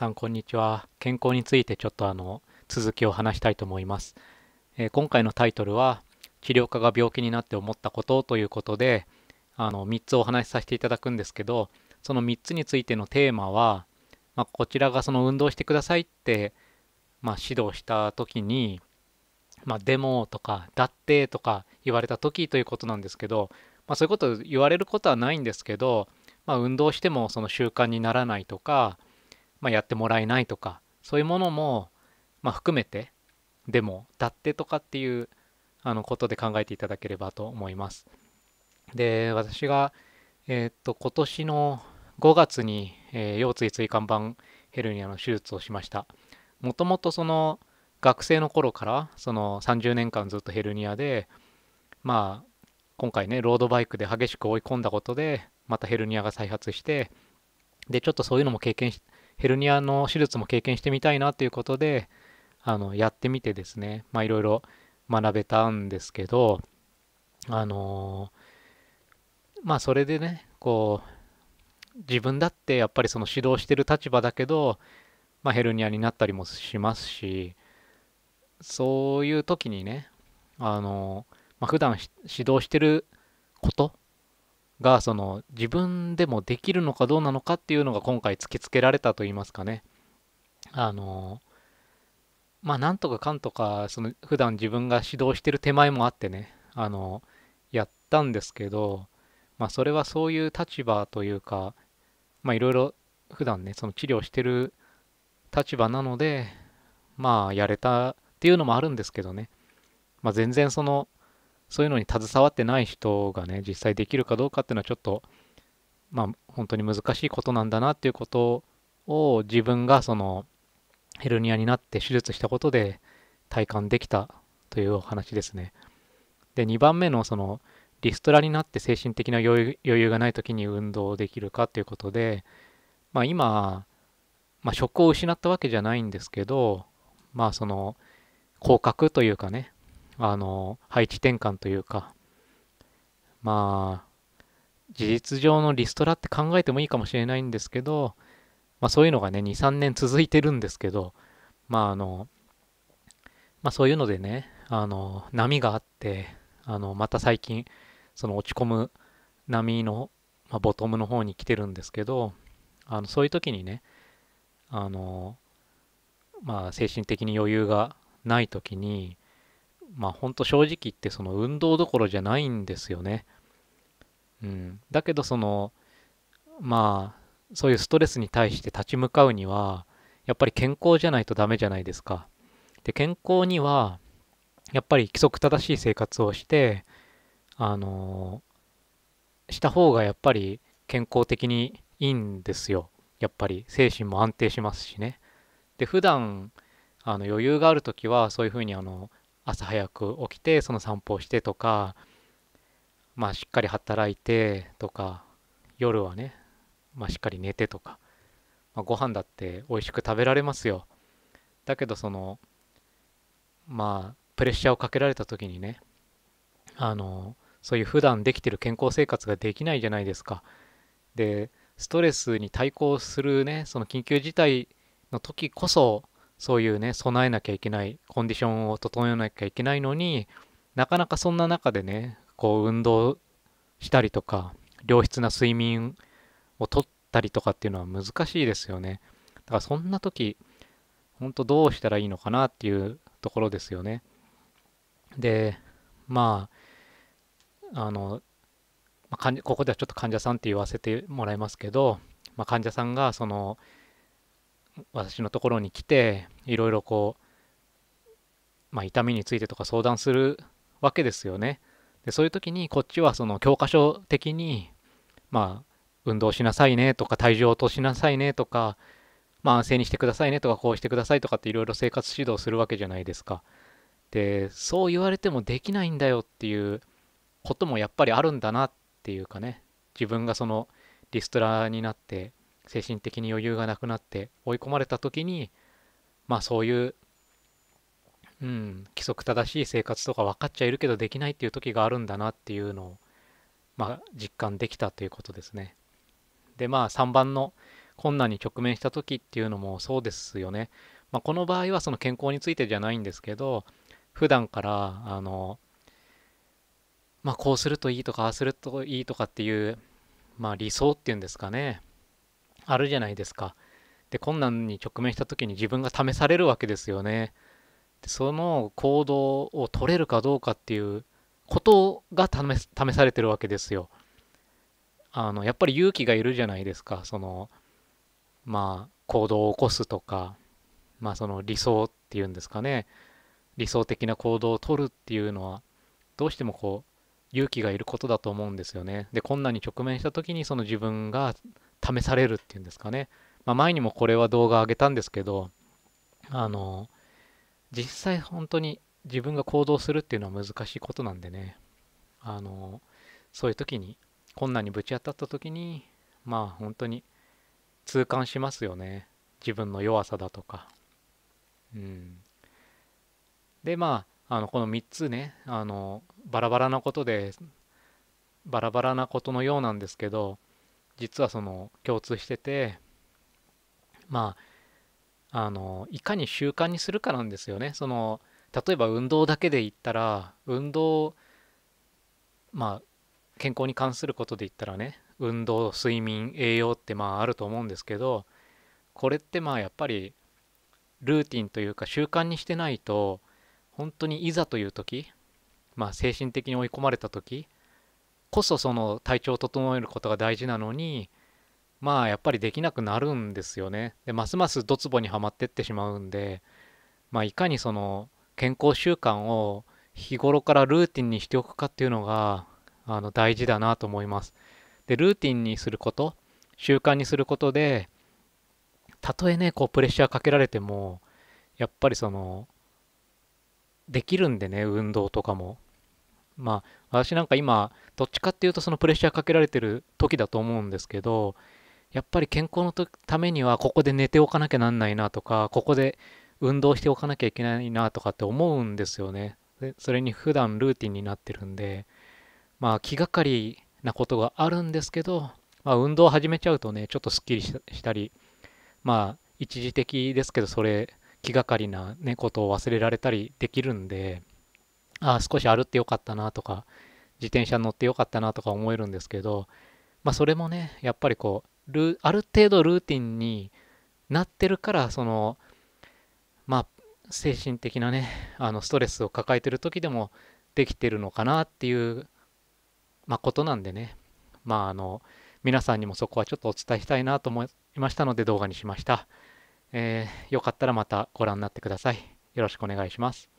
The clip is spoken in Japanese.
さんこんにちは健康についてちょっとあの続きを話したいと思います、えー、今回のタイトルは治療家が病気になって思ったことということであの3つお話しさせていただくんですけどその3つについてのテーマは、まあ、こちらがその運動してくださいって、まあ、指導した時に、まあ、でもとかだってとか言われた時ということなんですけど、まあ、そういうこと言われることはないんですけど、まあ、運動してもその習慣にならないとかまあ、やってもらえないとかそういうものも、まあ、含めてでもだってとかっていうあのことで考えていただければと思います。で私が、えー、っと今年の5月に、えー、腰椎椎間板ヘルニアの手術をしました。もともとその学生の頃からその30年間ずっとヘルニアでまあ今回ねロードバイクで激しく追い込んだことでまたヘルニアが再発してでちょっとそういうのも経験しヘルニアの手術も経験してみたいなということであのやってみてですねまいろいろ学べたんですけどあのまあそれでねこう自分だってやっぱりその指導してる立場だけど、まあ、ヘルニアになったりもしますしそういう時にねあの、まあ、普段指導してることがその自分でもできるのかどうなのかっていうのが今回突きつけられたと言いますかねあのまあなんとかかんとかその普段自分が指導してる手前もあってねあのやったんですけどまあそれはそういう立場というかまあいろいろ普段ねその治療してる立場なのでまあやれたっていうのもあるんですけどねまあ全然そのそういうのに携わってない人がね実際できるかどうかっていうのはちょっとまあ本当に難しいことなんだなっていうことを自分がそのヘルニアになって手術したことで体感できたというお話ですね。で2番目のそのリストラになって精神的な余裕がない時に運動できるかっていうことで、まあ、今、まあ、職を失ったわけじゃないんですけど、まあ、その降格というかねあの、配置転換というか、まあ、事実上のリストラって考えてもいいかもしれないんですけど、まあそういうのがね、2、3年続いてるんですけど、まああの、まあそういうのでね、あの、波があって、あの、また最近、その落ち込む波の、まあ、ボトムの方に来てるんですけど、あの、そういう時にね、あの、まあ精神的に余裕がない時に、まあ本当正直言ってその運動どころじゃないんですよね。うん、だけどそのまあそういうストレスに対して立ち向かうにはやっぱり健康じゃないとダメじゃないですか。で健康にはやっぱり規則正しい生活をしてあのした方がやっぱり健康的にいいんですよ。やっぱり精神も安定しますしね。で普段あの余裕がある時はそういうふうにあの朝早く起きてその散歩をしてとかまあしっかり働いてとか夜はね、まあ、しっかり寝てとか、まあ、ご飯だって美味しく食べられますよだけどそのまあプレッシャーをかけられた時にねあのそういう普段できてる健康生活ができないじゃないですかでストレスに対抗するねその緊急事態の時こそそういうね備えなきゃいけないコンディションを整えなきゃいけないのになかなかそんな中でねこう運動したりとか良質な睡眠をとったりとかっていうのは難しいですよねだからそんな時ほんとどうしたらいいのかなっていうところですよねでまああのここではちょっと患者さんって言わせてもらいますけど、まあ、患者さんがその私のところに来ていろいろこう、まあ、痛みについてとか相談するわけですよね。でそういう時にこっちはその教科書的に、まあ、運動しなさいねとか体重を落としなさいねとか、まあ、安静にしてくださいねとかこうしてくださいとかっていろいろ生活指導するわけじゃないですか。でそう言われてもできないんだよっていうこともやっぱりあるんだなっていうかね自分がそのリストラになって精神的に余裕がなくなって追い込まれた時にまあそういう、うん、規則正しい生活とか分かっちゃいるけどできないっていう時があるんだなっていうのを、まあ、実感できたということですね。でまあ3番の困難に直面した時っていうのもそうですよね。まあ、この場合はその健康についてじゃないんですけど普段からあの、まあ、こうするといいとかああするといいとかっていう、まあ、理想っていうんですかねあるじゃないですか。で困難に直面した時に自分が試されるわけですよね。でその行動を取れるかどうかっていうことが試されてるわけですよ。あのやっぱり勇気がいるじゃないですかそのまあ行動を起こすとか、まあ、その理想っていうんですかね理想的な行動をとるっていうのはどうしてもこう勇気がいることだと思うんですよね。で困難に直面した時にその自分が試されるっていうんですかね、まあ、前にもこれは動画上げたんですけどあの実際本当に自分が行動するっていうのは難しいことなんでねあのそういう時に困難にぶち当たった時にまあ本当に痛感しますよね自分の弱さだとかうんでまああのこの3つねあのバラバラなことでバラバラなことのようなんですけど実はその共通しててまああのいかに習慣にするかなんですよねその例えば運動だけで言ったら運動まあ健康に関することで言ったらね運動睡眠栄養ってまああると思うんですけどこれってまあやっぱりルーティンというか習慣にしてないと本当にいざという時まあ精神的に追い込まれた時こそその体調を整えることが大事なのにまあやっぱりできなくなるんですよねでますますドツボにはまってってしまうんで、まあ、いかにその健康習慣を日頃からルーティンにしておくかっていうのがあの大事だなと思いますでルーティンにすること習慣にすることでたとえねこうプレッシャーかけられてもやっぱりそのできるんでね運動とかもまあ、私なんか今、どっちかっていうとそのプレッシャーかけられてる時だと思うんですけど、やっぱり健康のためにはここで寝ておかなきゃなんないなとか、ここで運動しておかなきゃいけないなとかって思うんですよね。それに普段ルーティンになってるんで、まあ気がかりなことがあるんですけど、まあ、運動を始めちゃうとね、ちょっとすっきりしたり、まあ一時的ですけど、それ気がかりな、ね、ことを忘れられたりできるんで、ああ、少し歩ってよかったなとか、自転車乗ってよかったなとか思えるんですけど、まあ、それもね、やっぱりこう、ルある程度ルーティンになってるから、その、まあ、精神的なね、あのストレスを抱えてる時でもできてるのかなっていう、まあ、ことなんでね、まあ、あの、皆さんにもそこはちょっとお伝えしたいなと思いましたので動画にしました。えー、よかったらまたご覧になってください。よろしくお願いします。